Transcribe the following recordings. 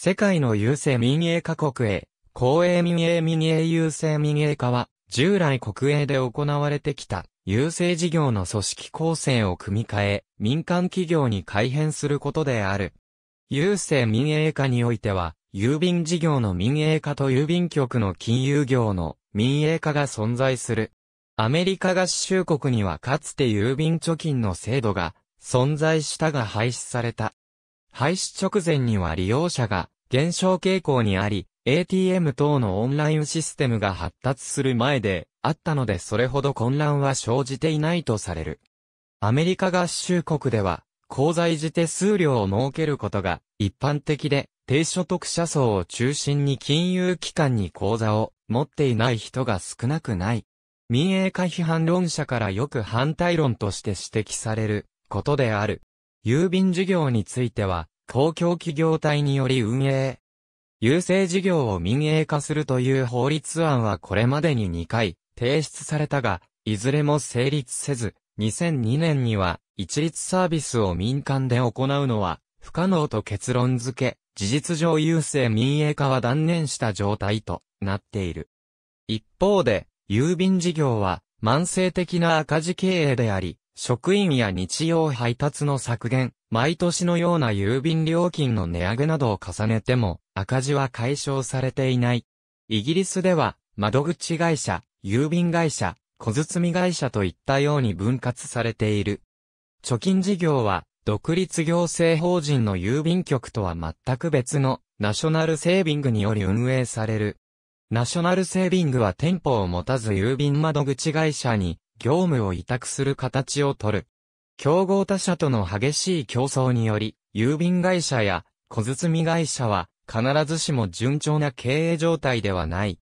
世界の優勢民営化国営、公営民営民営優勢民営化は、従来国営で行われてきた、優勢事業の組織構成を組み替え、民間企業に改変することである。郵政民営化においては、郵便事業の民営化と郵便局の金融業の民営化が存在する。アメリカ合衆国にはかつて郵便貯金の制度が存在したが廃止された。廃止直前には利用者が減少傾向にあり、ATM 等のオンラインシステムが発達する前であったのでそれほど混乱は生じていないとされる。アメリカ合衆国では、口座維持手数料を設けることが一般的で、低所得者層を中心に金融機関に口座を持っていない人が少なくない。民営化批判論者からよく反対論として指摘されることである。郵便事業については、公共企業体により運営。郵政事業を民営化するという法律案はこれまでに2回提出されたが、いずれも成立せず、2002年には一律サービスを民間で行うのは不可能と結論付け、事実上郵政民営化は断念した状態となっている。一方で、郵便事業は慢性的な赤字経営であり、職員や日用配達の削減、毎年のような郵便料金の値上げなどを重ねても、赤字は解消されていない。イギリスでは、窓口会社、郵便会社、小包会社といったように分割されている。貯金事業は、独立行政法人の郵便局とは全く別の、ナショナルセービングにより運営される。ナショナルセービングは店舗を持たず郵便窓口会社に業務を委託する形をとる。競合他社との激しい競争により、郵便会社や小包会社は必ずしも順調な経営状態ではない。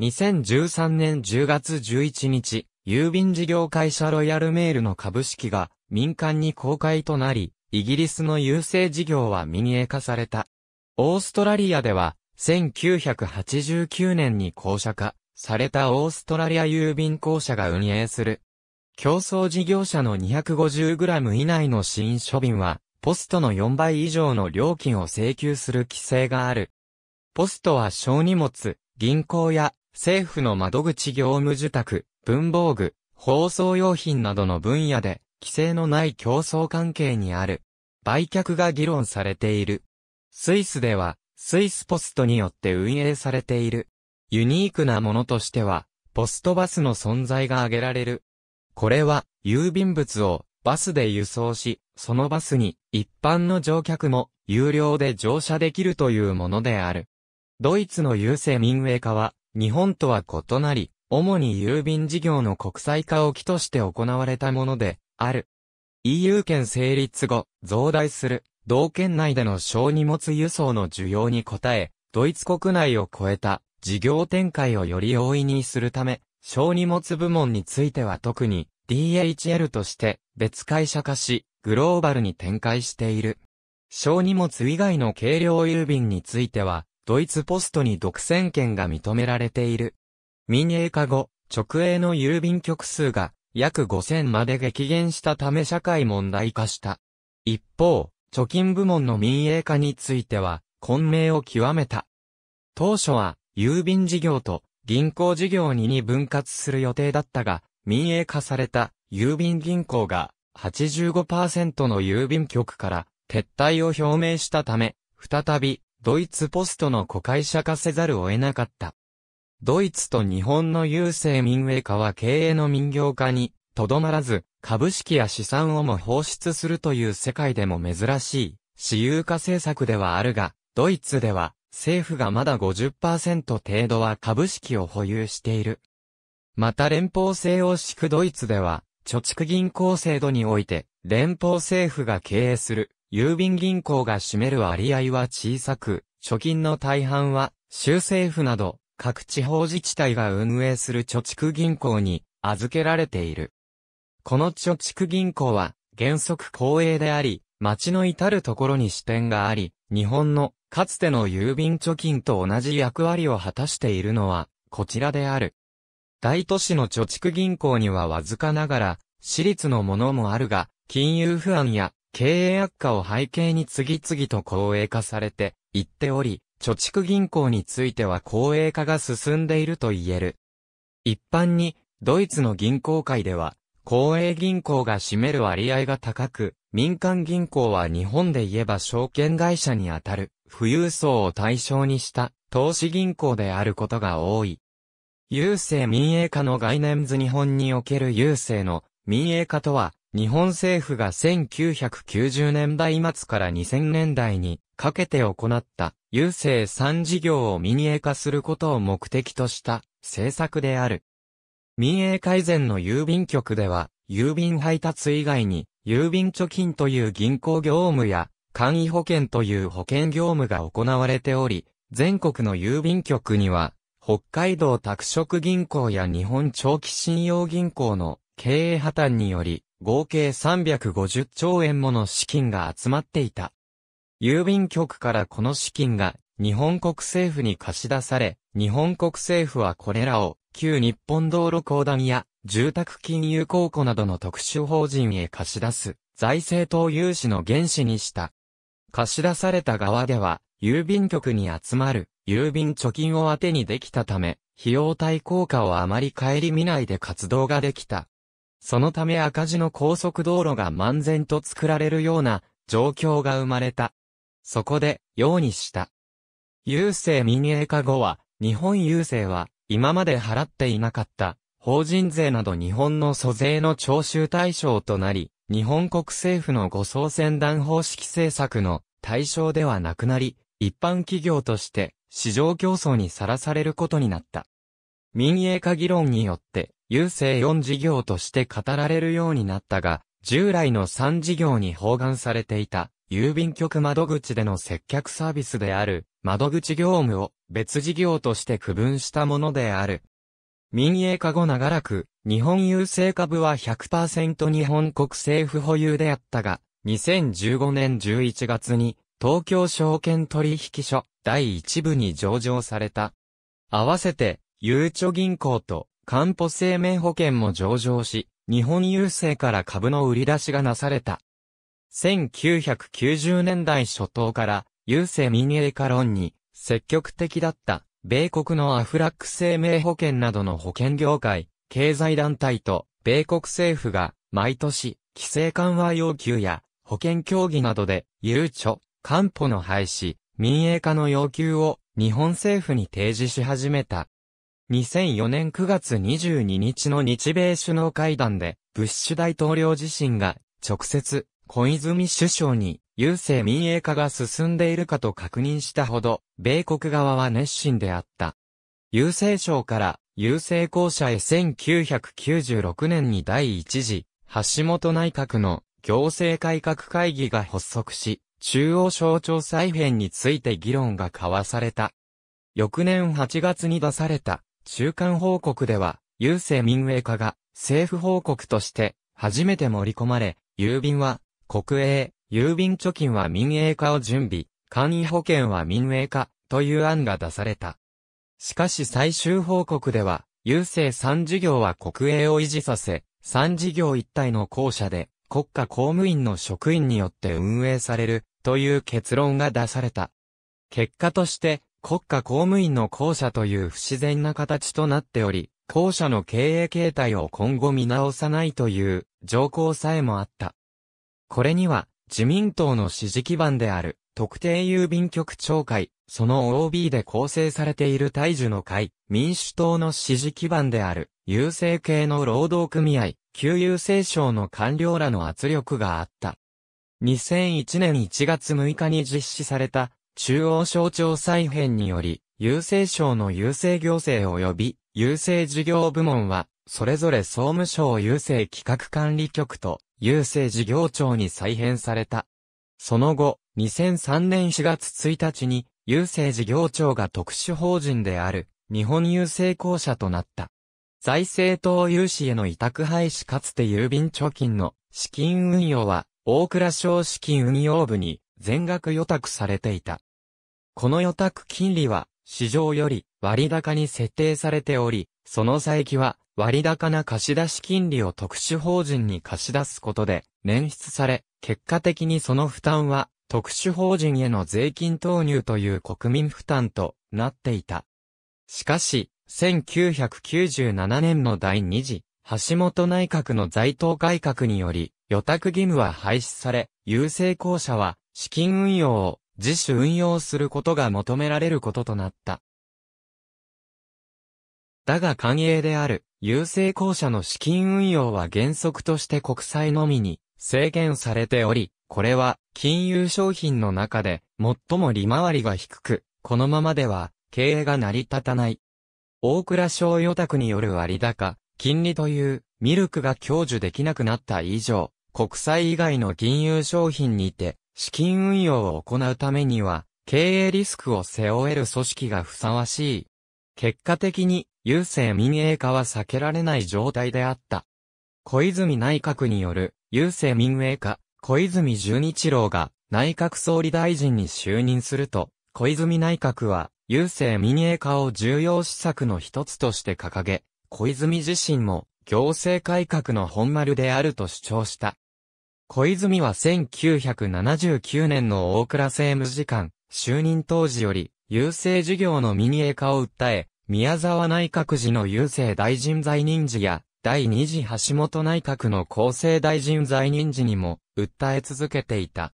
2013年10月11日、郵便事業会社ロイヤルメールの株式が民間に公開となり、イギリスの郵政事業は民営化された。オーストラリアでは、1989年に公社化、されたオーストラリア郵便公社が運営する。競争事業者の 250g 以内の新書便は、ポストの4倍以上の料金を請求する規制がある。ポストは小荷物、銀行や政府の窓口業務受託、文房具、放送用品などの分野で、規制のない競争関係にある。売却が議論されている。スイスでは、スイスポストによって運営されている。ユニークなものとしては、ポストバスの存在が挙げられる。これは、郵便物をバスで輸送し、そのバスに一般の乗客も有料で乗車できるというものである。ドイツの郵政民営化は、日本とは異なり、主に郵便事業の国際化を機として行われたもので、ある。EU 圏成立後、増大する、同県内での小荷物輸送の需要に応え、ドイツ国内を超えた事業展開をより容易にするため、小荷物部門については特に DHL として別会社化し、グローバルに展開している。小荷物以外の軽量郵便については、ドイツポストに独占権が認められている。民営化後、直営の郵便局数が約5000まで激減したため社会問題化した。一方、貯金部門の民営化については、混迷を極めた。当初は、郵便事業と銀行事業にに分割する予定だったが、民営化された郵便銀行が85%の郵便局から撤退を表明したため、再びドイツポストの子会社化せざるを得なかった。ドイツと日本の郵政民営化は経営の民業化にとどまらず、株式や資産をも放出するという世界でも珍しい、私有化政策ではあるが、ドイツでは政府がまだ50%程度は株式を保有している。また連邦制を敷くドイツでは、貯蓄銀行制度において、連邦政府が経営する郵便銀行が占める割合は小さく、貯金の大半は州政府など各地方自治体が運営する貯蓄銀行に預けられている。この貯蓄銀行は原則公営であり、町の至るところに支店があり、日本のかつての郵便貯金と同じ役割を果たしているのは、こちらである。大都市の貯蓄銀行にはわずかながら、私立のものもあるが、金融不安や経営悪化を背景に次々と公営化されていっており、貯蓄銀行については公営化が進んでいると言える。一般に、ドイツの銀行界では、公営銀行が占める割合が高く、民間銀行は日本で言えば証券会社にあたる。富裕層を対象にした投資銀行であることが多い。郵政民営化の概念図日本における郵政の民営化とは、日本政府が1990年代末から2000年代にかけて行った郵政3事業を民営化することを目的とした政策である。民営改善の郵便局では、郵便配達以外に、郵便貯金という銀行業務や、簡易保険という保険業務が行われており、全国の郵便局には、北海道拓殖銀行や日本長期信用銀行の経営破綻により、合計350兆円もの資金が集まっていた。郵便局からこの資金が日本国政府に貸し出され、日本国政府はこれらを旧日本道路公団や住宅金融公庫などの特殊法人へ貸し出す財政投融資の原資にした。貸し出された側では、郵便局に集まる、郵便貯金を当てにできたため、費用対効果をあまり顧みないで活動ができた。そのため赤字の高速道路が漫然と作られるような状況が生まれた。そこで、ようにした。郵政民営化後は、日本郵政は、今まで払っていなかった、法人税など日本の租税の徴収対象となり、日本国政府の護送船団方式政策の対象ではなくなり、一般企業として市場競争にさらされることになった。民営化議論によって、郵政4事業として語られるようになったが、従来の3事業に包含されていた、郵便局窓口での接客サービスである、窓口業務を別事業として区分したものである、民営化後長らく、日本郵政株は100%日本国政府保有であったが、2015年11月に、東京証券取引所第1部に上場された。合わせて、ゆうちょ銀行と、かぽ生命保険も上場し、日本郵政から株の売り出しがなされた。1990年代初頭から、郵政民営化論に積極的だった米国のアフラック生命保険などの保険業界、経済団体と米国政府が毎年規制緩和要求や保険協議などでゆうちょ、官保の廃止、民営化の要求を日本政府に提示し始めた。2004年9月22日の日米首脳会談でブッシュ大統領自身が直接小泉首相に郵政民営化が進んでいるかと確認したほど、米国側は熱心であった。郵政省から郵政公社へ1996年に第一次、橋本内閣の行政改革会議が発足し、中央省庁再編について議論が交わされた。翌年8月に出された中間報告では、郵政民営化が政府報告として初めて盛り込まれ、郵便は国営、郵便貯金は民営化を準備、簡易保険は民営化、という案が出された。しかし最終報告では、郵政3事業は国営を維持させ、3事業一体の校舎で、国家公務員の職員によって運営される、という結論が出された。結果として、国家公務員の校舎という不自然な形となっており、校舎の経営形態を今後見直さないという、条項さえもあった。これには、自民党の支持基盤である特定郵便局長会、その OB で構成されている大樹の会、民主党の支持基盤である郵政系の労働組合、旧郵政省の官僚らの圧力があった。2001年1月6日に実施された中央省庁再編により、郵政省の郵政行政及び郵政事業部門は、それぞれ総務省郵政企画管理局と郵政事業庁に再編された。その後、2003年4月1日に、郵政事業庁が特殊法人である、日本郵政公社となった。財政等融資への委託廃止かつて郵便貯金の資金運用は、大倉省資金運用部に全額予託されていた。この予託金利は、市場より割高に設定されており、その債期は割高な貸出金利を特殊法人に貸し出すことで捻出され、結果的にその負担は特殊法人への税金投入という国民負担となっていた。しかし、1997年の第2次、橋本内閣の財党改革により、予託義務は廃止され、郵政公社は資金運用を自主運用することが求められることとなった。だが官営である、郵政公社の資金運用は原則として国債のみに制限されており、これは金融商品の中で最も利回りが低く、このままでは経営が成り立たない。大倉省予託による割高、金利というミルクが享受できなくなった以上、国債以外の金融商品にて資金運用を行うためには、経営リスクを背負える組織がふさわしい。結果的に郵政民営化は避けられない状態であった。小泉内閣による郵政民営化、小泉純一郎が内閣総理大臣に就任すると、小泉内閣は郵政民営化を重要施策の一つとして掲げ、小泉自身も行政改革の本丸であると主張した。小泉は1979年の大倉政務次官、就任当時より、郵政事業の民営化を訴え、宮沢内閣時の郵政大臣在任時や、第二次橋本内閣の厚生大臣在任時にも、訴え続けていた。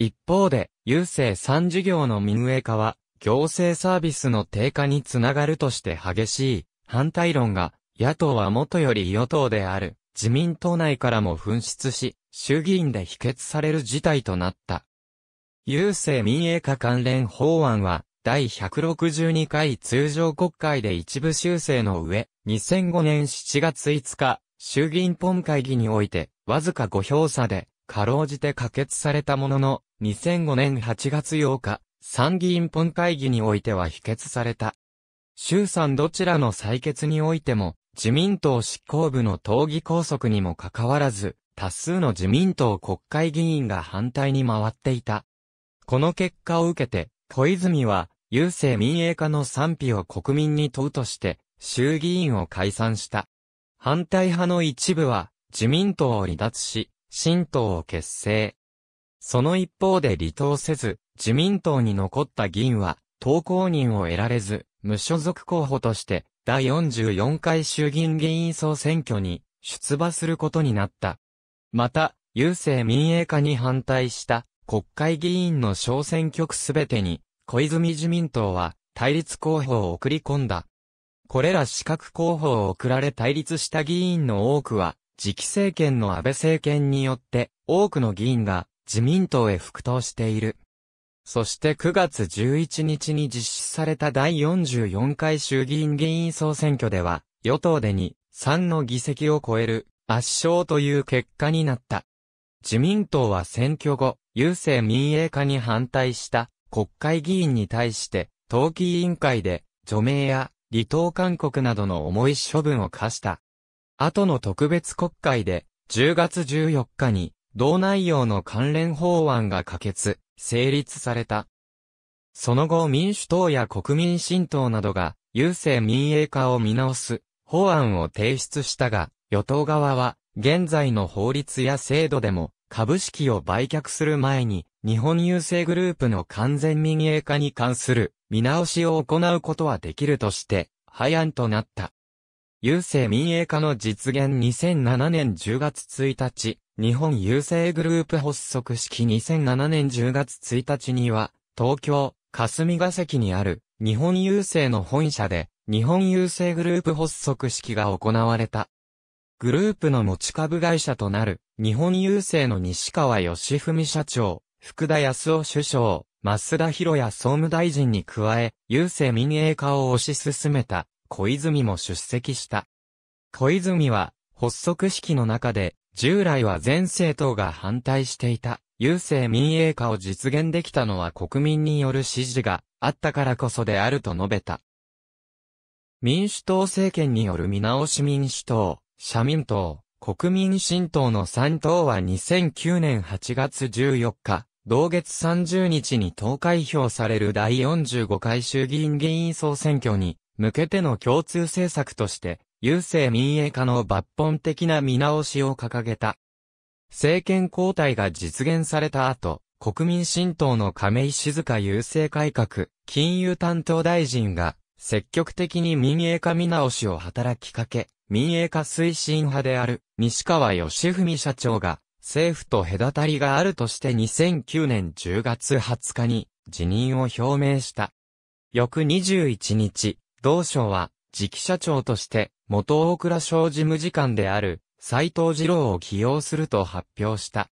一方で、郵政三事業の民営化は、行政サービスの低下につながるとして激しい反対論が、野党はもとより与党である自民党内からも紛失し、衆議院で否決される事態となった。郵政民営化関連法案は、第162回通常国会で一部修正の上、2005年7月5日、衆議院本会議において、わずか5票差で、かろうじて可決されたものの、2005年8月8日、参議院本会議においては否決された。衆参どちらの採決においても、自民党執行部の党議拘束にもかかわらず、多数の自民党国会議員が反対に回っていた。この結果を受けて、小泉は、郵政民営化の賛否を国民に問うとして、衆議院を解散した。反対派の一部は、自民党を離脱し、新党を結成。その一方で離党せず、自民党に残った議員は、党公認を得られず、無所属候補として、第44回衆議院議員総選挙に出馬することになった。また、郵政民営化に反対した国会議員の小選挙区すべてに、小泉自民党は対立候補を送り込んだ。これら資格候補を送られ対立した議員の多くは、次期政権の安倍政権によって多くの議員が自民党へ復党している。そして9月11日に実施された第44回衆議院議員総選挙では、与党でに3の議席を超える圧勝という結果になった。自民党は選挙後、郵政民営化に反対した国会議員に対して、党紀委員会で除名や離党勧告などの重い処分を課した。後の特別国会で10月14日に同内容の関連法案が可決、成立された。その後民主党や国民新党などが郵政民営化を見直す法案を提出したが、与党側は現在の法律や制度でも株式を売却する前に、日本郵政グループの完全民営化に関する見直しを行うことはできるとして、廃案となった。郵政民営化の実現2007年10月1日、日本郵政グループ発足式2007年10月1日には、東京、霞が関にある日本郵政の本社で、日本郵政グループ発足式が行われた。グループの持ち株会社となる、日本郵政の西川義文社長、福田康夫首相、増田博也総務大臣に加え、郵政民営化を推し進めた、小泉も出席した。小泉は、発足式の中で、従来は全政党が反対していた、郵政民営化を実現できたのは国民による支持があったからこそであると述べた。民主党政権による見直し民主党、社民党、国民新党の3党は2009年8月14日、同月30日に投開票される第45回衆議院議員総選挙に向けての共通政策として、郵政民営化の抜本的な見直しを掲げた。政権交代が実現された後、国民新党の亀井静香郵政改革、金融担当大臣が積極的に民営化見直しを働きかけ、民営化推進派である西川義文社長が政府と隔たりがあるとして2009年10月20日に辞任を表明した。翌21日、同省は次期社長として元大倉省事務次官である斎藤二郎を起用すると発表した。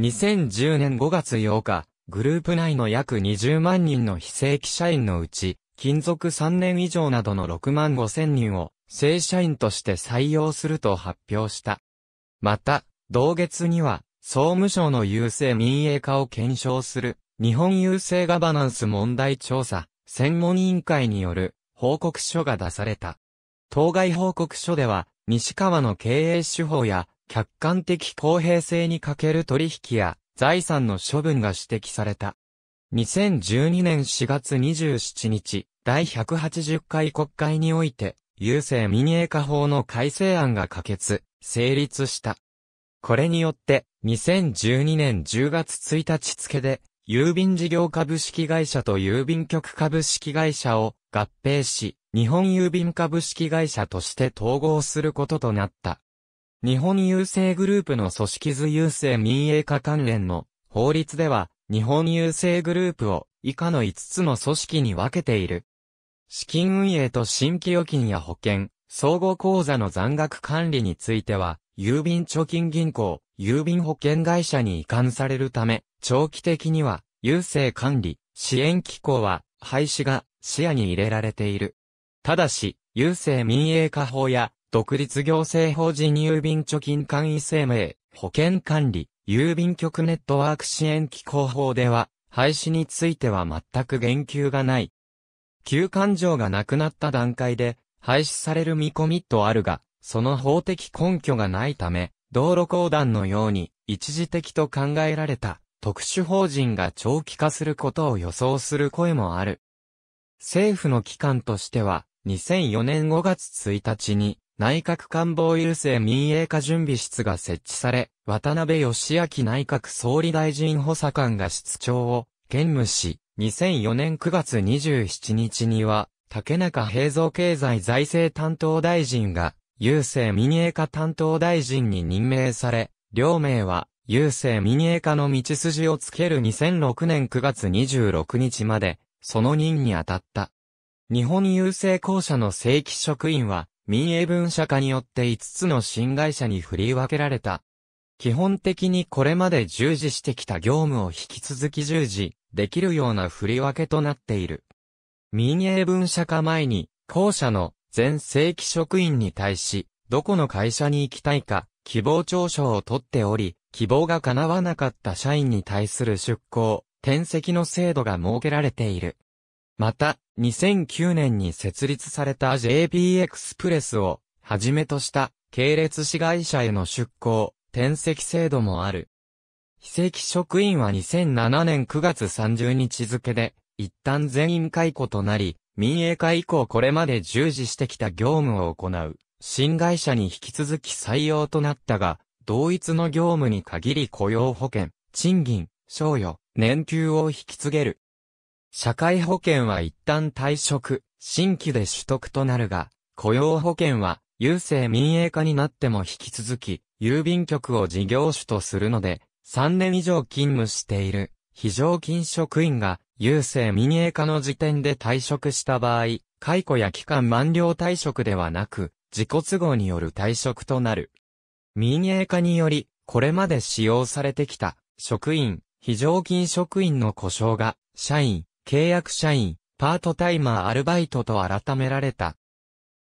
2010年5月8日、グループ内の約20万人の非正規社員のうち、勤続3年以上などの6万5千人を正社員として採用すると発表した。また、同月には、総務省の優勢民営化を検証する、日本優勢ガバナンス問題調査、専門委員会による報告書が出された。当該報告書では、西川の経営手法や、客観的公平性に欠ける取引や、財産の処分が指摘された。2012年4月27日、第180回国会において、郵政民営化法の改正案が可決、成立した。これによって、2012年10月1日付で、郵便事業株式会社と郵便局株式会社を合併し、日本郵便株式会社として統合することとなった。日本郵政グループの組織図郵政民営化関連の法律では、日本郵政グループを以下の5つの組織に分けている。資金運営と新規預金や保険、総合口座の残額管理については、郵便貯金銀行、郵便保険会社に移管されるため、長期的には、郵政管理、支援機構は、廃止が視野に入れられている。ただし、郵政民営化法や、独立行政法人郵便貯金簡易生命、保険管理、郵便局ネットワーク支援機構法では、廃止については全く言及がない旧環状がなくなった段階で、廃止される見込みとあるが、その法的根拠がないため、道路公団のように、一時的と考えられた、特殊法人が長期化することを予想する声もある。政府の機関としては、2004年5月1日に、内閣官房郵政民営化準備室が設置され、渡辺義明内閣総理大臣補佐官が室長を兼務し、2004年9月27日には、竹中平蔵経済財政担当大臣が、郵政民営化担当大臣に任命され、両名は、郵政民営化の道筋をつける2006年9月26日まで、その任に当たった。日本郵政公社の正規職員は、民営分社化によって5つの新会社に振り分けられた。基本的にこれまで従事してきた業務を引き続き従事、できるような振り分けとなっている。民営分社化前に、後者の全正規職員に対し、どこの会社に行きたいか、希望調書を取っており、希望が叶わなかった社員に対する出向、転籍の制度が設けられている。また、2009年に設立された JP エクスプレスを、はじめとした、系列子会社への出向、転籍制度もある。非正規職員は2007年9月30日付で、一旦全員解雇となり、民営化以降これまで従事してきた業務を行う、新会社に引き続き採用となったが、同一の業務に限り雇用保険、賃金、賞与、年給を引き継げる。社会保険は一旦退職、新規で取得となるが、雇用保険は、郵政民営化になっても引き続き、郵便局を事業主とするので、3年以上勤務している非常勤職員が郵政民営化の時点で退職した場合、解雇や期間満了退職ではなく、自己都合による退職となる。民営化により、これまで使用されてきた、職員、非常勤職員の故障が、社員、契約社員、パートタイマーアルバイトと改められた。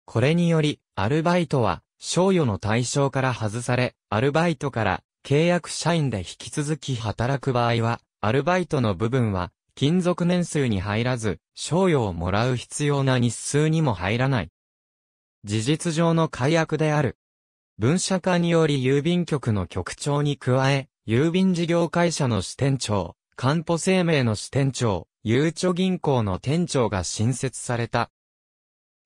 これにより、アルバイトは、賞与の対象から外され、アルバイトから契約社員で引き続き働く場合は、アルバイトの部分は、勤続年数に入らず、賞与をもらう必要な日数にも入らない。事実上の解約である。分社化により郵便局の局長に加え、郵便事業会社の支店長、官保生命の支店長、ゆうちょ銀行の店長が新設された。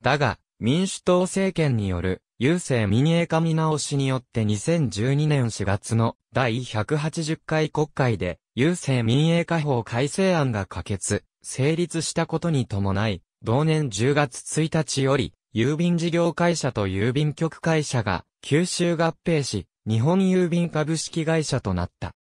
だが、民主党政権による郵政民営化見直しによって2012年4月の第180回国会で郵政民営化法改正案が可決、成立したことに伴い、同年10月1日より、郵便事業会社と郵便局会社が九州合併し、日本郵便株式会社となった。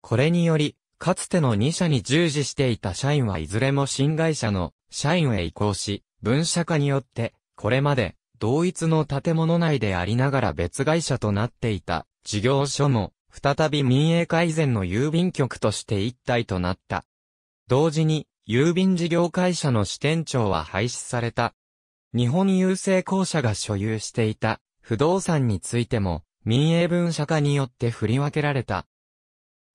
これにより、かつての2社に従事していた社員はいずれも新会社の社員へ移行し、分社化によって、これまで同一の建物内でありながら別会社となっていた事業所も、再び民営化以前の郵便局として一体となった。同時に、郵便事業会社の支店長は廃止された。日本郵政公社が所有していた不動産についても民営分社化によって振り分けられた。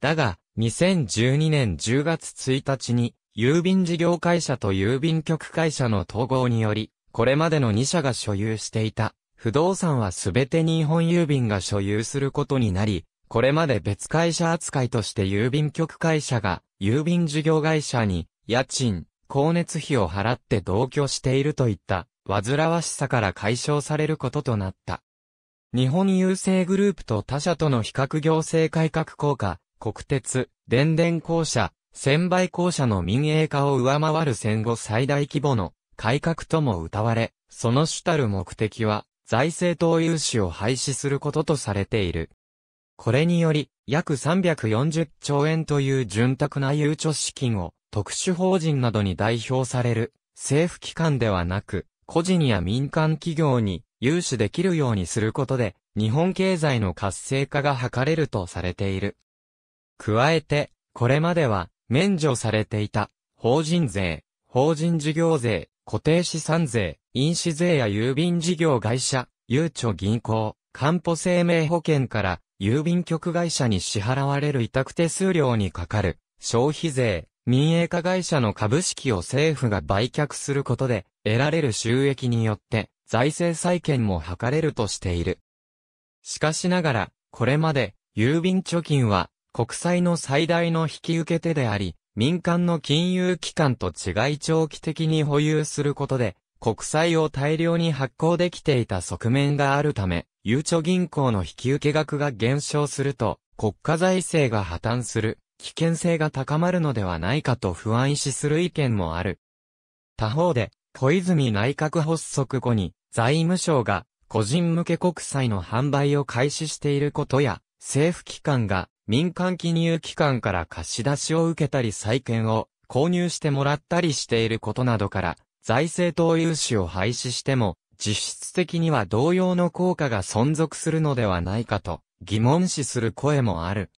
だが、2012年10月1日に郵便事業会社と郵便局会社の統合により、これまでの2社が所有していた、不動産はすべて日本郵便が所有することになり、これまで別会社扱いとして郵便局会社が、郵便事業会社に、家賃、光熱費を払って同居しているといった、煩わしさから解消されることとなった。日本郵政グループと他社との比較行政改革効果、国鉄、電電公社、専売公社の民営化を上回る戦後最大規模の改革とも謳われ、その主たる目的は、財政投融資を廃止することとされている。これにより、約340兆円という潤沢な誘致資金を、特殊法人などに代表される、政府機関ではなく、個人や民間企業に融資できるようにすることで、日本経済の活性化が図れるとされている。加えて、これまでは免除されていた法人税、法人事業税、固定資産税、印紙税や郵便事業会社、ゆうちょ銀行、官保生命保険から、郵便局会社に支払われる委託手数料にかかる、消費税、民営化会社の株式を政府が売却することで、得られる収益によって、財政再建も図れるとしている。しかしながら、これまで、郵便貯金は、国債の最大の引き受け手であり、民間の金融機関と違い長期的に保有することで、国債を大量に発行できていた側面があるため、ゆうちょ銀行の引き受け額が減少すると、国家財政が破綻する、危険性が高まるのではないかと不安視する意見もある。他方で、小泉内閣発足後に、財務省が個人向け国債の販売を開始していることや、政府機関が民間金融機関から貸し出しを受けたり債券を購入してもらったりしていることなどから、財政投融資を廃止しても、実質的には同様の効果が存続するのではないかと疑問視する声もある。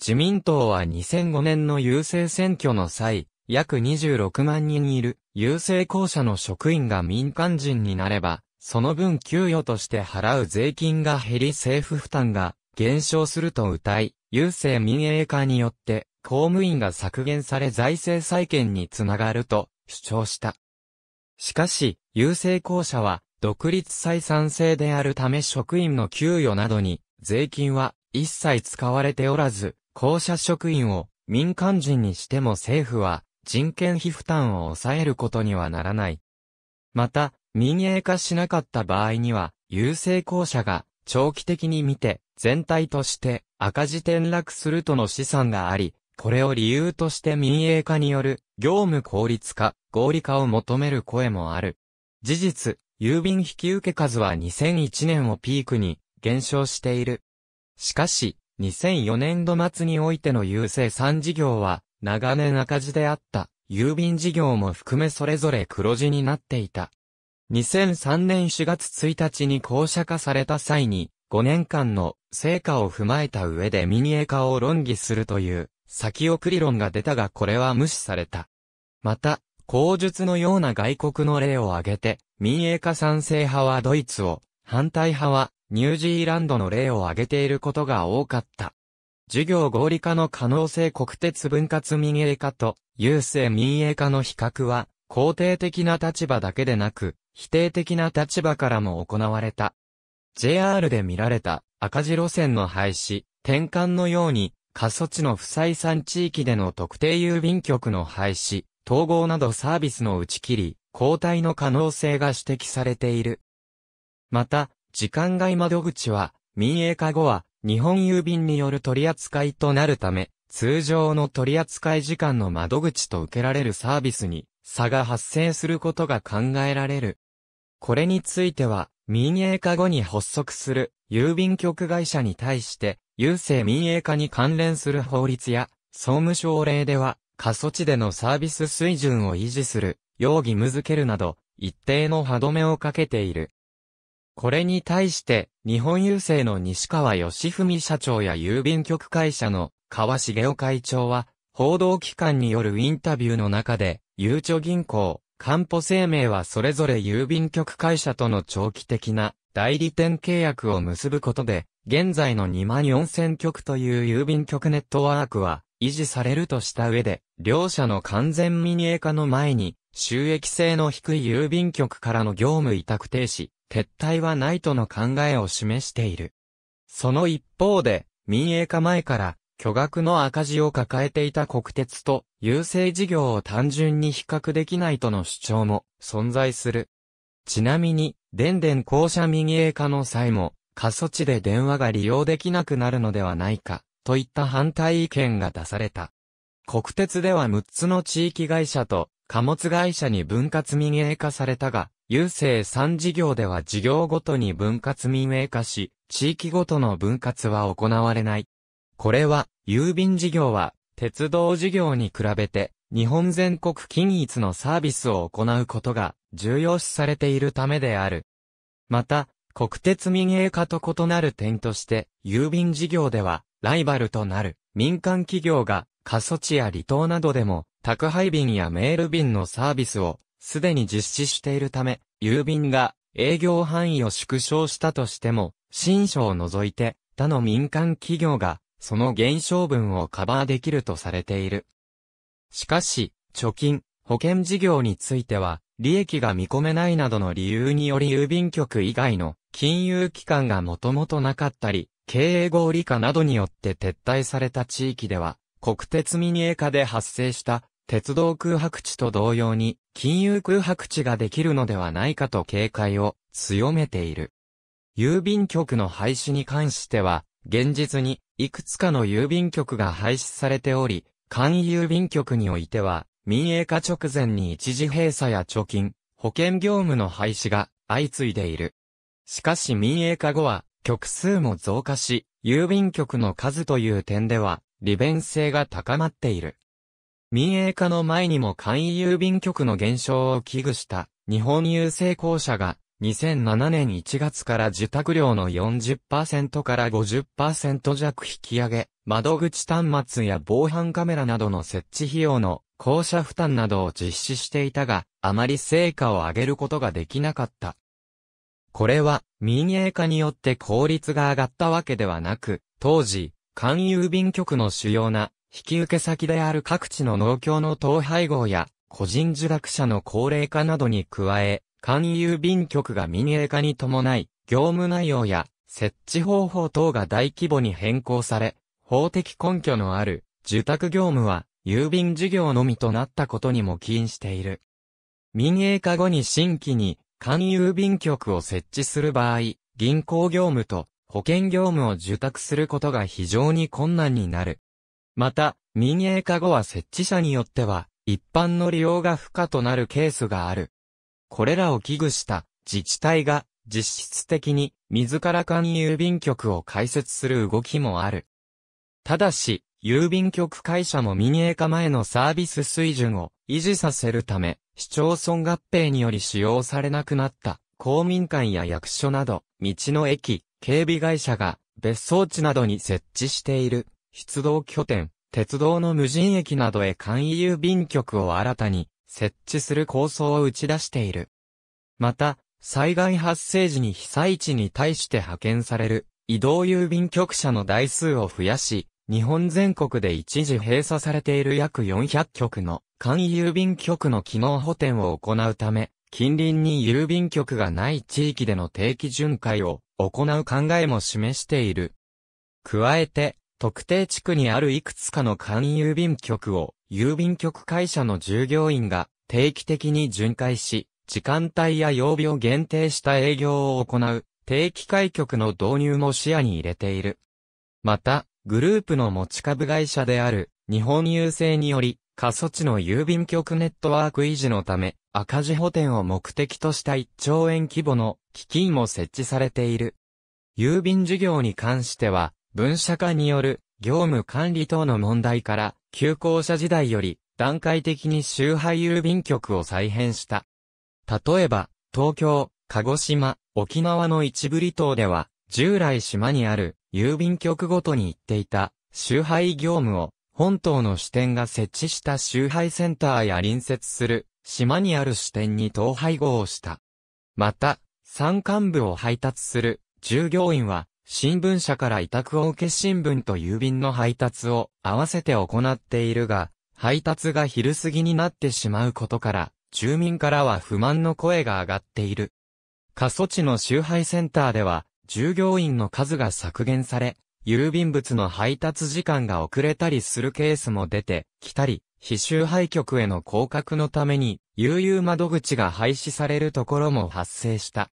自民党は2005年の郵政選挙の際、約26万人いる郵政公社の職員が民間人になれば、その分給与として払う税金が減り政府負担が減少すると謳い、郵政民営化によって、公務員が削減され財政再建につながると主張した。しかし、郵政公社は、独立採算制であるため職員の給与などに、税金は一切使われておらず、公社職員を民間人にしても政府は、人権費負担を抑えることにはならない。また、民営化しなかった場合には、郵政公社が長期的に見て全体として赤字転落するとの資産があり、これを理由として民営化による業務効率化、合理化を求める声もある。事実、郵便引受数は2001年をピークに減少している。しかし、2004年度末においての郵政3事業は、長年赤字であった郵便事業も含めそれぞれ黒字になっていた。2003年4月1日に公社化された際に、5年間の成果を踏まえた上で民営化を論議するという、先送り論が出たがこれは無視された。また、口述のような外国の例を挙げて、民営化賛成派はドイツを、反対派はニュージーランドの例を挙げていることが多かった。事業合理化の可能性国鉄分割民営化と郵政民営化の比較は、肯定的な立場だけでなく、否定的な立場からも行われた。JR で見られた赤字路線の廃止、転換のように、過疎地の不採算地域での特定郵便局の廃止、統合などサービスの打ち切り、交代の可能性が指摘されている。また、時間外窓口は、民営化後は、日本郵便による取り扱いとなるため、通常の取り扱い時間の窓口と受けられるサービスに、差が発生することが考えられる。これについては、民営化後に発足する郵便局会社に対して、郵政民営化に関連する法律や、総務省令では、過疎地でのサービス水準を維持する、容疑務付けるなど、一定の歯止めをかけている。これに対して、日本郵政の西川義文社長や郵便局会社の川重雄会長は、報道機関によるインタビューの中で、ゆうちょ銀行、んぽ生命はそれぞれ郵便局会社との長期的な代理店契約を結ぶことで、現在の2万4000局という郵便局ネットワークは維持されるとした上で、両社の完全民営化の前に、収益性の低い郵便局からの業務委託停止、撤退はないとの考えを示している。その一方で、民営化前から巨額の赤字を抱えていた国鉄と郵政事業を単純に比較できないとの主張も存在する。ちなみに、電電公社民営化の際も、過疎地で電話が利用できなくなるのではないか、といった反対意見が出された。国鉄では6つの地域会社と貨物会社に分割民営化されたが、郵政3事業では事業ごとに分割民営化し、地域ごとの分割は行われない。これは郵便事業は、鉄道事業に比べて、日本全国均一のサービスを行うことが重要視されているためである。また、国鉄民営化と異なる点として、郵便事業では、ライバルとなる民間企業が、過疎地や離島などでも、宅配便やメール便のサービスを、すでに実施しているため、郵便が営業範囲を縮小したとしても、新書を除いて、他の民間企業がその減少分をカバーできるとされている。しかし、貯金、保険事業については、利益が見込めないなどの理由により郵便局以外の金融機関がもともとなかったり、経営合理化などによって撤退された地域では、国鉄民営化で発生した鉄道空白地と同様に金融空白地ができるのではないかと警戒を強めている。郵便局の廃止に関しては、現実にいくつかの郵便局が廃止されており、簡易郵便局においては、民営化直前に一時閉鎖や貯金、保険業務の廃止が相次いでいる。しかし民営化後は、局数も増加し、郵便局の数という点では、利便性が高まっている。民営化の前にも簡易郵便局の減少を危惧した日本郵政公社が2007年1月から受託料の40%から50%弱引き上げ、窓口端末や防犯カメラなどの設置費用の校舎負担などを実施していたが、あまり成果を上げることができなかった。これは民営化によって効率が上がったわけではなく、当時、関郵便局の主要な引受先である各地の農協の統廃合や個人受諾者の高齢化などに加え、関郵便局が民営化に伴い、業務内容や設置方法等が大規模に変更され、法的根拠のある受託業務は郵便事業のみとなったことにも起因している。民営化後に新規に関郵便局を設置する場合、銀行業務と保険業務を受託することが非常に困難になる。また、民営化後は設置者によっては、一般の利用が不可となるケースがある。これらを危惧した自治体が実質的に自ら間郵便局を開設する動きもある。ただし、郵便局会社も民営化前のサービス水準を維持させるため、市町村合併により使用されなくなった公民館や役所など、道の駅、警備会社が別荘地などに設置している出動拠点、鉄道の無人駅などへ簡易郵便局を新たに設置する構想を打ち出している。また、災害発生時に被災地に対して派遣される移動郵便局舎の台数を増やし、日本全国で一時閉鎖されている約400局の簡易郵便局の機能補填を行うため、近隣に郵便局がない地域での定期巡回を行う考えも示している。加えて、特定地区にあるいくつかの簡易郵便局を、郵便局会社の従業員が定期的に巡回し、時間帯や曜日を限定した営業を行う、定期開局の導入も視野に入れている。また、グループの持ち株会社である、日本郵政により、過疎地の郵便局ネットワーク維持のため、赤字補填を目的とした1兆円規模の基金も設置されている。郵便事業に関しては、分社化による業務管理等の問題から、旧校舎時代より段階的に周配郵便局を再編した。例えば、東京、鹿児島、沖縄の一部離島では、従来島にある郵便局ごとに行っていた周配業務を本島の支店が設置した周配センターや隣接する島にある支店に統廃合をした。また、山間部を配達する従業員は新聞社から委託を受け新聞と郵便の配達を合わせて行っているが、配達が昼過ぎになってしまうことから、住民からは不満の声が上がっている。過疎地の集配センターでは、従業員の数が削減され、郵便物の配達時間が遅れたりするケースも出てきたり、非集配局への降格のために、悠々窓口が廃止されるところも発生した。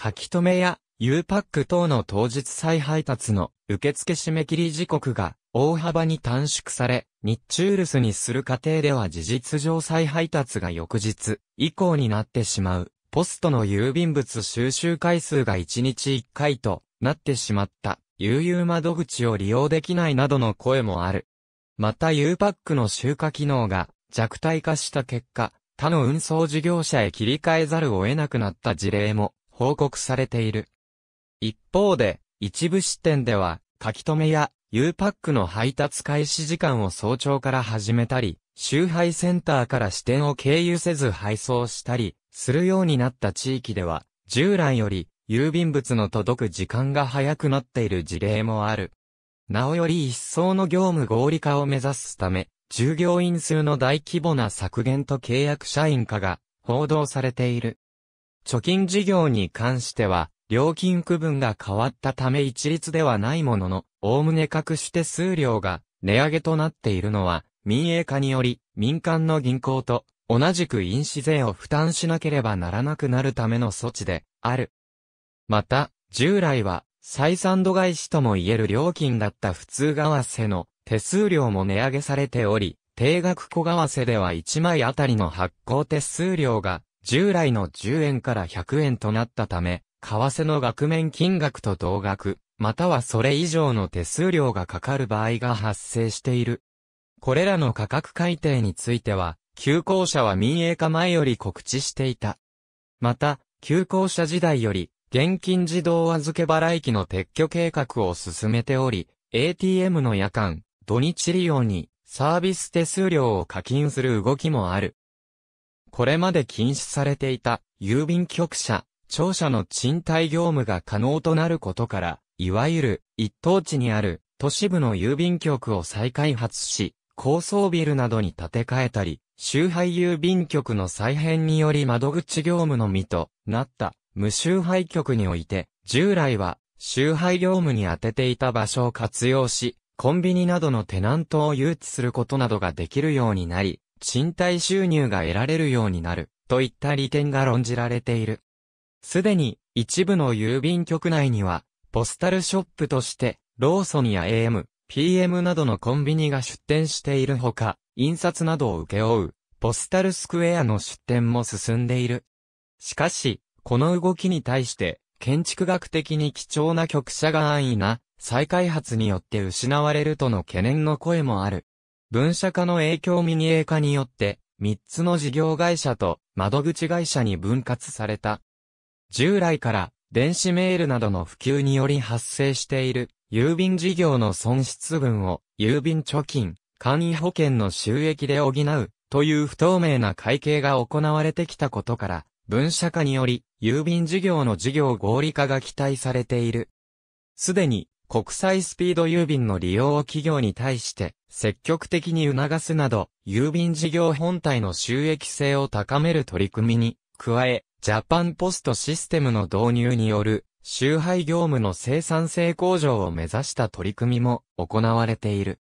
書き留めや U パック等の当日再配達の受付締め切り時刻が大幅に短縮され、日中留守にする過程では事実上再配達が翌日以降になってしまう。ポストの郵便物収集回数が1日1回となってしまった、悠々窓口を利用できないなどの声もある。また U パックの集荷機能が弱体化した結果、他の運送事業者へ切り替えざるを得なくなった事例も報告されている。一方で、一部支店では、書き留めや U パックの配達開始時間を早朝から始めたり、集配センターから支店を経由せず配送したり、するようになった地域では、従来より郵便物の届く時間が早くなっている事例もある。なおより一層の業務合理化を目指すため、従業員数の大規模な削減と契約社員化が報道されている。貯金事業に関しては、料金区分が変わったため一律ではないものの、おおむね隠し手数料が値上げとなっているのは、民営化により、民間の銀行と同じく印紙税を負担しなければならなくなるための措置である。また、従来は、採算度外しとも言える料金だった普通為替の手数料も値上げされており、定額小為替では1枚あたりの発行手数料が従来の10円から100円となったため、為替の額面金額と同額、またはそれ以上の手数料がかかる場合が発生している。これらの価格改定については、旧校舎は民営化前より告知していた。また、旧校舎時代より、現金自動預け払い機の撤去計画を進めており、ATM の夜間、土日利用に、サービス手数料を課金する動きもある。これまで禁止されていた、郵便局舎、庁舎の賃貸業務が可能となることから、いわゆる一等地にある都市部の郵便局を再開発し、高層ビルなどに建て替えたり、周配郵便局の再編により窓口業務のみとなった無周配局において、従来は周配業務に充てていた場所を活用し、コンビニなどのテナントを誘致することなどができるようになり、賃貸収入が得られるようになる、といった利点が論じられている。すでに一部の郵便局内には、ポスタルショップとして、ローソンや AM、PM などのコンビニが出店しているほか、印刷などを請け負う、ポスタルスクエアの出店も進んでいる。しかし、この動きに対して、建築学的に貴重な局舎が安易な、再開発によって失われるとの懸念の声もある。分社化の影響ミエ営化によって、3つの事業会社と窓口会社に分割された従来から電子メールなどの普及により発生している郵便事業の損失分を郵便貯金、簡易保険の収益で補うという不透明な会計が行われてきたことから、分社化により郵便事業の事業合理化が期待されている。すでに国際スピード郵便の利用を企業に対して積極的に促すなど、郵便事業本体の収益性を高める取り組みに、加え、ジャパンポストシステムの導入による、集配業務の生産性向上を目指した取り組みも行われている。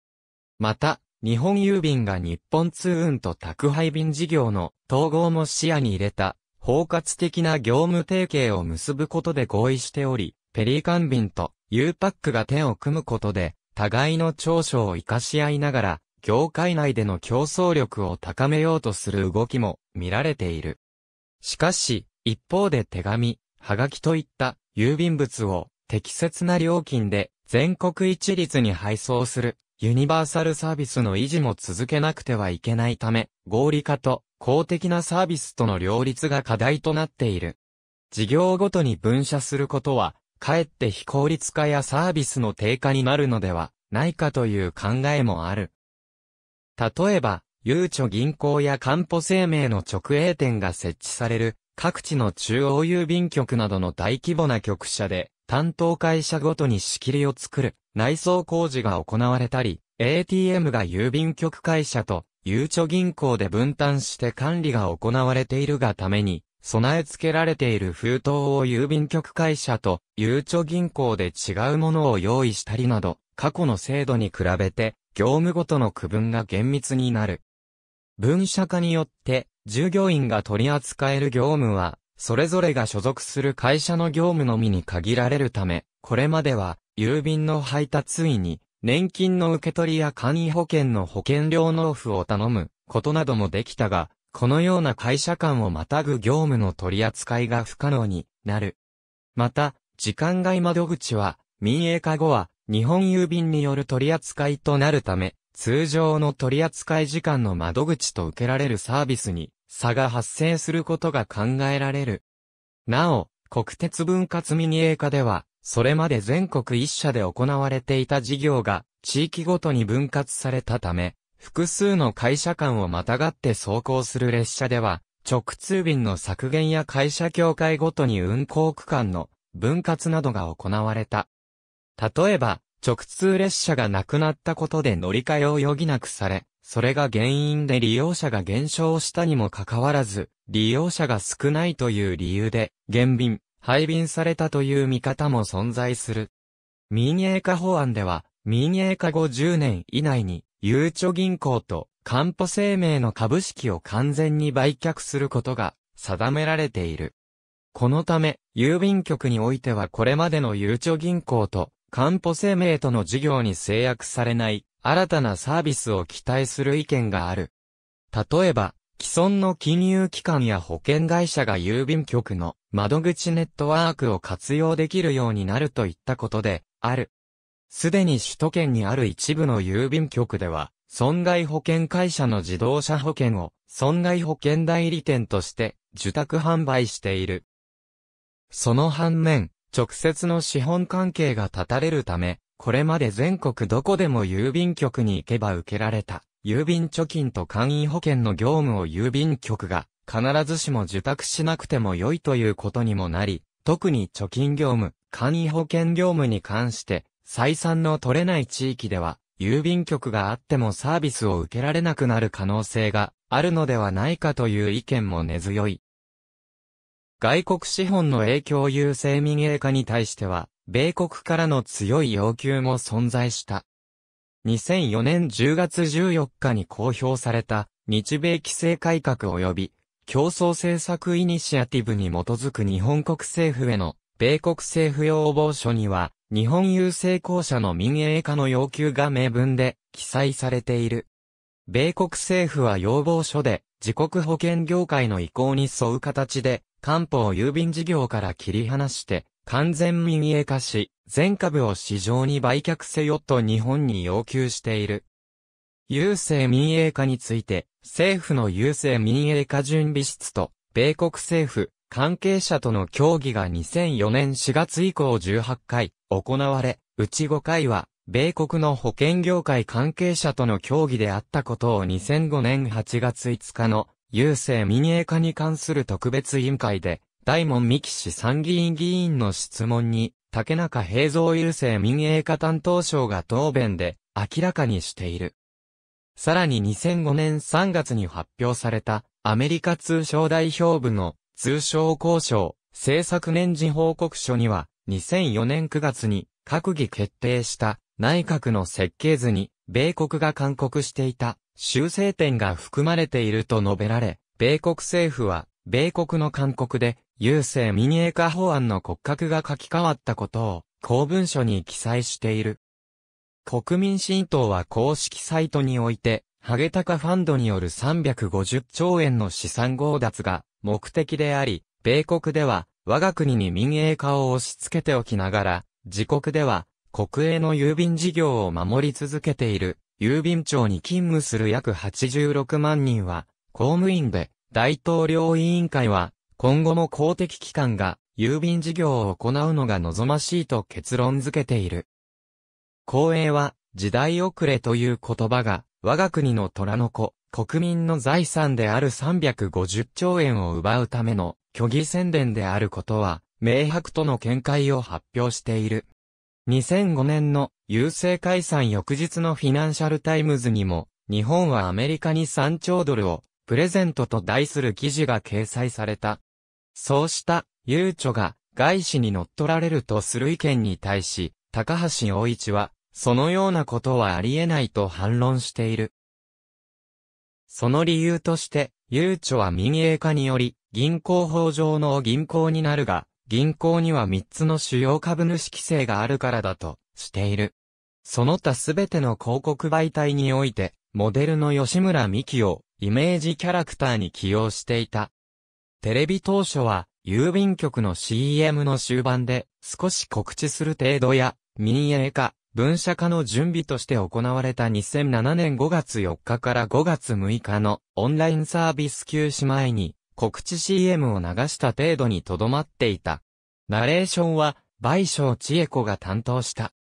また、日本郵便が日本通運と宅配便事業の統合も視野に入れた、包括的な業務提携を結ぶことで合意しており、ペリカン便と U パックが手を組むことで、互いの長所を活かし合いながら、業界内での競争力を高めようとする動きも見られている。しかし、一方で手紙、はがきといった郵便物を適切な料金で全国一律に配送するユニバーサルサービスの維持も続けなくてはいけないため、合理化と公的なサービスとの両立が課題となっている。事業ごとに分社することは、かえって非効率化やサービスの低下になるのではないかという考えもある。例えば、ゆうちょ銀行やかんぽ生命の直営店が設置される各地の中央郵便局などの大規模な局舎で、担当会社ごとに仕切りを作る内装工事が行われたり、ATM が郵便局会社と、ゆうちょ銀行で分担して管理が行われているがために、備え付けられている封筒を郵便局会社と、ゆうちょ銀行で違うものを用意したりなど、過去の制度に比べて、業務ごとの区分が厳密になる。分社化によって、従業員が取り扱える業務は、それぞれが所属する会社の業務のみに限られるため、これまでは、郵便の配達員に、年金の受け取りや簡易保険の保険料納付を頼むことなどもできたが、このような会社間をまたぐ業務の取り扱いが不可能になる。また、時間外窓口は民営化後は日本郵便による取り扱いとなるため、通常の取扱い時間の窓口と受けられるサービスに差が発生することが考えられる。なお、国鉄分割民営化では、それまで全国一社で行われていた事業が地域ごとに分割されたため、複数の会社間をまたがって走行する列車では、直通便の削減や会社協会ごとに運行区間の分割などが行われた。例えば、直通列車がなくなったことで乗り換えを余儀なくされ、それが原因で利用者が減少したにもかかわらず、利用者が少ないという理由で、減便、廃便されたという見方も存在する。民営化法案では、民営化後10年以内に、ゆうちょ銀行と、かぽ生命の株式を完全に売却することが定められている。このため、郵便局においてはこれまでのゆうちょ銀行とんぽ生命との事業に制約されない新たなサービスを期待する意見がある。例えば、既存の金融機関や保険会社が郵便局の窓口ネットワークを活用できるようになるといったことである。すでに首都圏にある一部の郵便局では、損害保険会社の自動車保険を損害保険代理店として受託販売している。その反面、直接の資本関係が断たれるため、これまで全国どこでも郵便局に行けば受けられた、郵便貯金と簡易保険の業務を郵便局が、必ずしも受託しなくても良いということにもなり、特に貯金業務、簡易保険業務に関して、採算の取れない地域では、郵便局があってもサービスを受けられなくなる可能性があるのではないかという意見も根強い。外国資本の影響優勢民営化に対しては、米国からの強い要求も存在した。2004年10月14日に公表された日米規制改革及び競争政策イニシアティブに基づく日本国政府への米国政府要望書には日本郵政公社の民営化の要求が明文で記載されている。米国政府は要望書で自国保険業界の意向に沿う形で官報郵便事業から切り離して、完全民営化し、全株を市場に売却せよと日本に要求している。郵政民営化について、政府の郵政民営化準備室と、米国政府、関係者との協議が2004年4月以降18回行われ、うち5回は、米国の保険業界関係者との協議であったことを2005年8月5日の郵政民営化に関する特別委員会で、大門美木氏参議院議員の質問に、竹中平蔵郵政民営化担当省が答弁で明らかにしている。さらに2005年3月に発表されたアメリカ通商代表部の通商交渉政策年次報告書には2004年9月に閣議決定した内閣の設計図に米国が勧告していた修正点が含まれていると述べられ、米国政府は、米国の勧告で、郵政民営化法案の骨格が書き換わったことを、公文書に記載している。国民新党は公式サイトにおいて、ハゲタカファンドによる350兆円の資産強奪が目的であり、米国では我が国に民営化を押し付けておきながら、自国では国営の郵便事業を守り続けている郵便庁に勤務する約86万人は、公務員で、大統領委員会は、今後も公的機関が、郵便事業を行うのが望ましいと結論付けている。公営は、時代遅れという言葉が、我が国の虎の子、国民の財産である350兆円を奪うための虚偽宣伝であることは、明白との見解を発表している。2005年の郵政解散翌日のフィナンシャルタイムズにも、日本はアメリカに3兆ドルをプレゼントと題する記事が掲載された。そうしたゆうちょが外資に乗っ取られるとする意見に対し、高橋洋一は、そのようなことはありえないと反論している。その理由として、ゆうちょは民営化により、銀行法上の銀行になるが、銀行には3つの主要株主規制があるからだとしている。その他すべての広告媒体において、モデルの吉村美希をイメージキャラクターに起用していた。テレビ当初は、郵便局の CM の終盤で少し告知する程度や、民営化、分社化の準備として行われた2007年5月4日から5月6日のオンラインサービス休止前に告知 CM を流した程度にとどまっていた。ナレーションは、倍賞千恵子が担当した。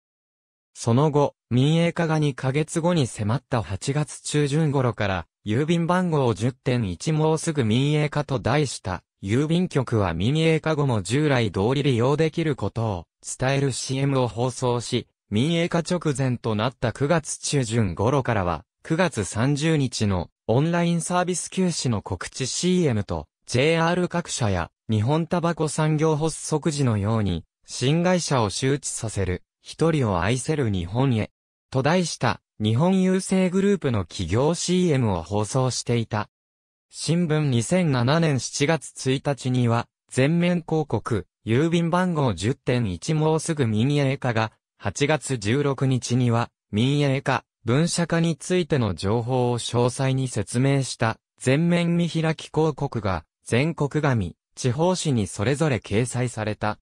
その後、民営化が2ヶ月後に迫った8月中旬頃から、郵便番号10.1もうすぐ民営化と題した、郵便局は民営化後も従来通り利用できることを伝える CM を放送し、民営化直前となった9月中旬頃からは、9月30日のオンラインサービス休止の告知 CM と、JR 各社や日本タバコ産業発足時のように、新会社を周知させる、一人を愛せる日本へ、と題した日本郵政グループの企業 CM を放送していた。新聞2007年7月1日には、全面広告、郵便番号10.1もうすぐ民営化が、8月16日には、民営化、文社化についての情報を詳細に説明した全面見開き広告が全国紙、地方紙にそれぞれ掲載された。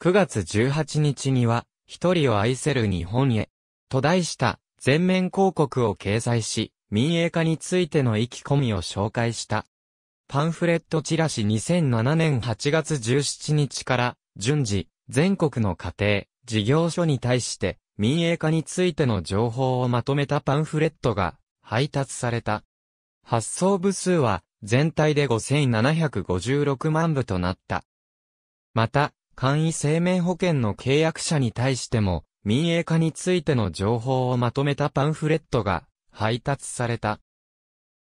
9月18日には、一人を愛せる日本へ、と題した全面広告を掲載し、民営化についての意気込みを紹介した。パンフレットチラシ2007年8月17日から、順次、全国の家庭、事業所に対して、民営化についての情報をまとめたパンフレットが配達された。発送部数は全体で5756万部となった。また、簡易生命保険の契約者に対しても、民営化についての情報をまとめたパンフレットが配達された。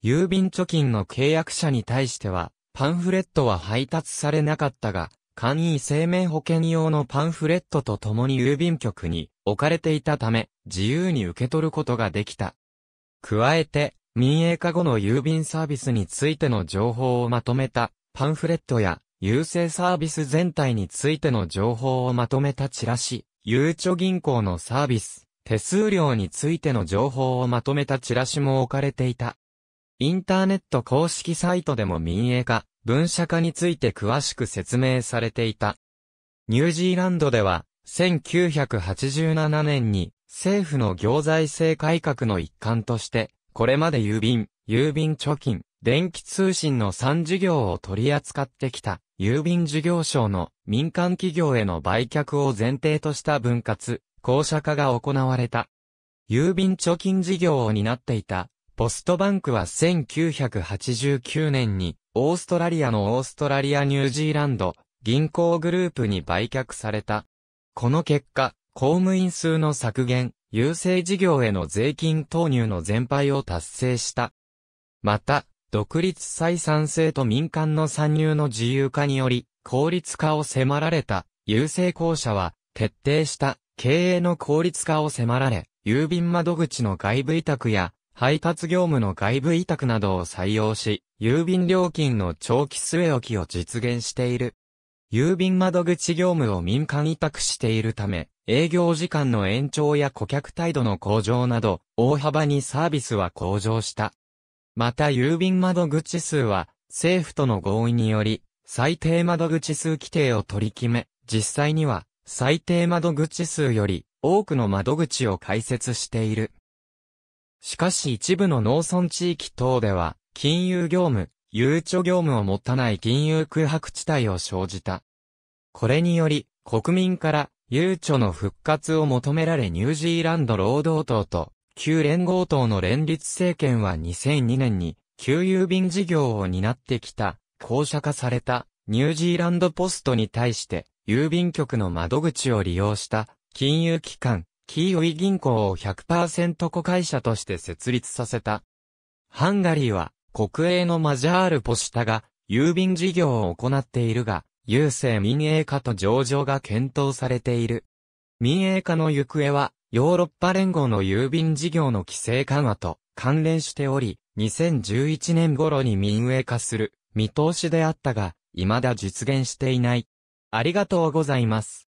郵便貯金の契約者に対しては、パンフレットは配達されなかったが、簡易生命保険用のパンフレットと共に郵便局に置かれていたため、自由に受け取ることができた。加えて、民営化後の郵便サービスについての情報をまとめたパンフレットや、郵政サービス全体についての情報をまとめたチラシ、ゆうちょ銀行のサービス、手数料についての情報をまとめたチラシも置かれていた。インターネット公式サイトでも民営化、分社化について詳しく説明されていた。ニュージーランドでは、1987年に政府の行財政改革の一環として、これまで郵便、郵便貯金、電気通信の3事業を取り扱ってきた、郵便事業省の民間企業への売却を前提とした分割、公社化が行われた。郵便貯金事業を担っていた、ポストバンクは1989年に、オーストラリアのオーストラリア・ニュージーランド、銀行グループに売却された。この結果、公務員数の削減、郵政事業への税金投入の全廃を達成した。また、独立採算性と民間の参入の自由化により、効率化を迫られた、郵政公社は、徹底した経営の効率化を迫られ、郵便窓口の外部委託や、配達業務の外部委託などを採用し、郵便料金の長期据え置きを実現している。郵便窓口業務を民間委託しているため、営業時間の延長や顧客態度の向上など、大幅にサービスは向上した。また郵便窓口数は、政府との合意により、最低窓口数規定を取り決め、実際には、最低窓口数より、多くの窓口を開設している。しかし一部の農村地域等では、金融業務、ゆうちょ業務を持たない金融空白地帯を生じた。これにより、国民からゆうちょの復活を求められニュージーランド労働党と旧連合党の連立政権は2002年に旧郵便事業を担ってきた公社化されたニュージーランドポストに対して郵便局の窓口を利用した金融機関キーウイ銀行を100%子会社として設立させた。ハンガリーは国営のマジャールポシタが、郵便事業を行っているが、郵政民営化と上場が検討されている。民営化の行方は、ヨーロッパ連合の郵便事業の規制緩和と関連しており、2011年頃に民営化する見通しであったが、未だ実現していない。ありがとうございます。